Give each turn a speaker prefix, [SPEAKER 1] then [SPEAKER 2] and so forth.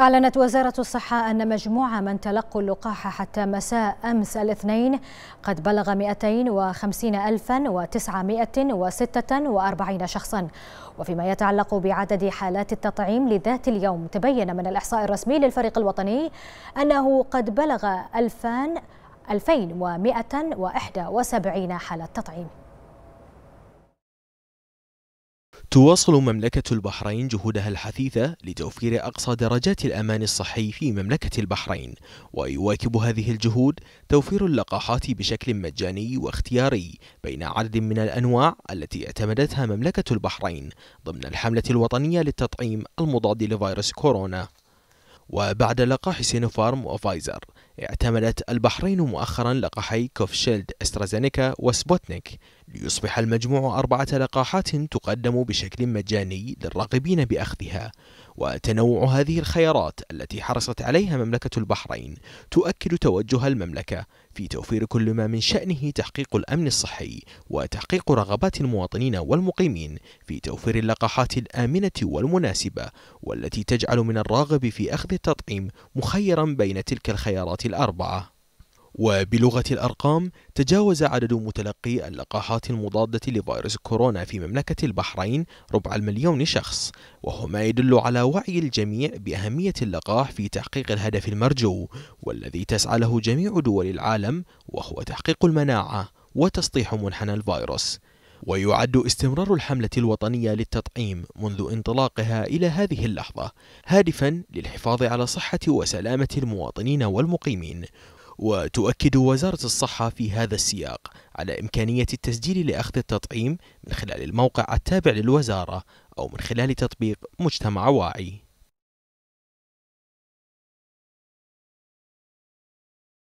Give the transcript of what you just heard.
[SPEAKER 1] أعلنت وزارة الصحة أن مجموع من تلقوا اللقاح حتى مساء أمس الاثنين قد بلغ 250946 شخصا وفيما يتعلق بعدد حالات التطعيم لذات اليوم تبين من الإحصاء الرسمي للفريق الوطني أنه قد بلغ 2000 2171 حالة تطعيم
[SPEAKER 2] تواصل مملكة البحرين جهودها الحثيثة لتوفير أقصى درجات الأمان الصحي في مملكة البحرين ويواكب هذه الجهود توفير اللقاحات بشكل مجاني واختياري بين عدد من الأنواع التي اعتمدتها مملكة البحرين ضمن الحملة الوطنية للتطعيم المضاد لفيروس كورونا وبعد لقاح سينوفارم وفايزر اعتمدت البحرين مؤخرا لقاحي كوفشيلد استرازينيكا وسبوتنيك ليصبح المجموع أربعة لقاحات تقدم بشكل مجاني للراغبين بأخذها وتنوع هذه الخيارات التي حرصت عليها مملكة البحرين تؤكد توجه المملكة في توفير كل ما من شأنه تحقيق الأمن الصحي وتحقيق رغبات المواطنين والمقيمين في توفير اللقاحات الآمنة والمناسبة والتي تجعل من الراغب في أخذ التطعيم مخيرا بين تلك الخيارات الأربعة وبلغة الأرقام تجاوز عدد متلقي اللقاحات المضادة لفيروس كورونا في مملكة البحرين ربع المليون شخص وهو ما يدل على وعي الجميع بأهمية اللقاح في تحقيق الهدف المرجو والذي تسعى له جميع دول العالم وهو تحقيق المناعة وتسطيح منحنى الفيروس ويعد استمرار الحملة الوطنية للتطعيم منذ انطلاقها إلى هذه اللحظة هادفا للحفاظ على صحة وسلامة المواطنين والمقيمين وتؤكد وزارة الصحة في هذا السياق على إمكانية التسجيل لأخذ التطعيم من خلال الموقع التابع للوزارة أو من خلال تطبيق مجتمع واعي